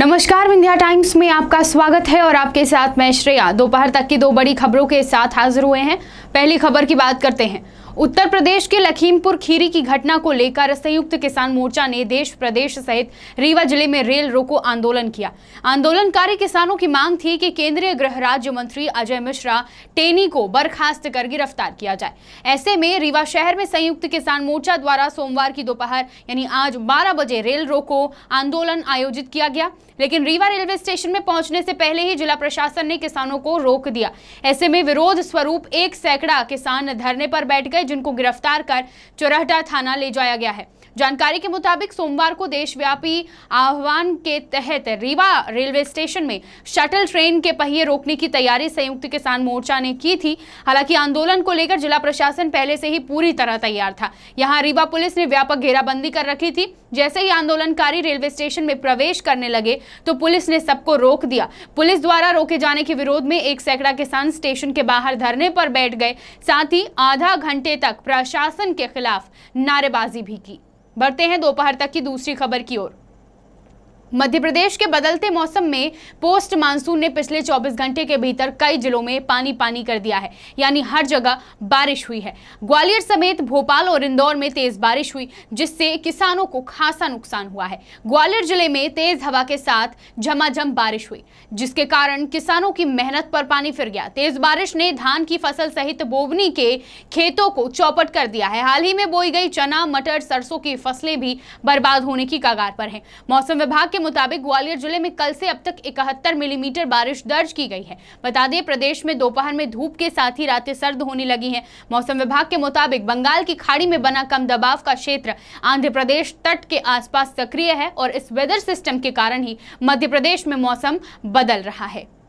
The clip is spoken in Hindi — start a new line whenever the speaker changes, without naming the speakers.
नमस्कार विंध्या टाइम्स में आपका स्वागत है और आपके साथ मैं श्रेया दोपहर तक की दो बड़ी खबरों के साथ हाजिर हुए हैं पहली खबर की बात करते हैं उत्तर प्रदेश के लखीमपुर खीरी की घटना को लेकर संयुक्त किसान मोर्चा ने देश प्रदेश सहित रीवा जिले में रेल रोको आंदोलन किया आंदोलनकारी किसानों की मांग थी कि केंद्रीय गृह राज्य मंत्री अजय मिश्रा टेनी को बर्खास्त कर गिरफ्तार किया जाए ऐसे में रीवा शहर में संयुक्त किसान मोर्चा द्वारा सोमवार की दोपहर यानी आज बारह बजे रेल रोको आंदोलन आयोजित किया गया लेकिन रीवा रेलवे स्टेशन में पहुंचने से पहले ही जिला प्रशासन ने किसानों को रोक दिया ऐसे में विरोध स्वरूप एक सैकड़ा किसान धरने पर बैठ गए जिनको गिरफ्तार कर चौराहटा थाना ले जाया गया है जानकारी के मुताबिक सोमवार को देशव्यापी आह्वान के तहत रीवा रेलवे स्टेशन में शटल ट्रेन के पहिए रोकने की तैयारी संयुक्त किसान मोर्चा ने की थी हालांकि आंदोलन को लेकर जिला प्रशासन पहले से ही पूरी तरह तैयार था यहां रीवा पुलिस ने व्यापक घेराबंदी कर रखी थी जैसे ही आंदोलनकारी रेलवे स्टेशन में प्रवेश करने लगे तो पुलिस ने सबको रोक दिया पुलिस द्वारा रोके जाने के विरोध में एक सैकड़ा किसान स्टेशन के बाहर धरने पर बैठ गए साथ ही आधा घंटे तक प्रशासन के खिलाफ नारेबाजी भी की बढ़ते हैं दोपहर तक की दूसरी खबर की ओर मध्य प्रदेश के बदलते मौसम में पोस्ट मानसून ने पिछले 24 घंटे के भीतर कई जिलों में पानी पानी कर दिया है यानी हर जगह बारिश हुई है ग्वालियर समेत भोपाल और इंदौर में तेज बारिश हुई जिससे किसानों को खासा नुकसान हुआ है ग्वालियर जिले में तेज हवा के साथ झमाझम बारिश हुई जिसके कारण किसानों की मेहनत पर पानी फिर गया तेज बारिश ने धान की फसल सहित बोवनी के खेतों को चौपट कर दिया है हाल ही में बोई गई चना मटर सरसों की फसलें भी बर्बाद होने की कगार पर है मौसम विभाग के मुताबिक ग्वालियर जिले में कल से अब तक इकहत्तर मिलीमीटर बारिश दर्ज की गई है बता दें प्रदेश में दोपहर में धूप के साथ ही रातें सर्द होने लगी हैं मौसम विभाग के मुताबिक बंगाल की खाड़ी में बना कम दबाव का क्षेत्र आंध्र प्रदेश तट के आसपास सक्रिय है और इस वेदर सिस्टम के कारण ही मध्य प्रदेश में मौसम बदल रहा है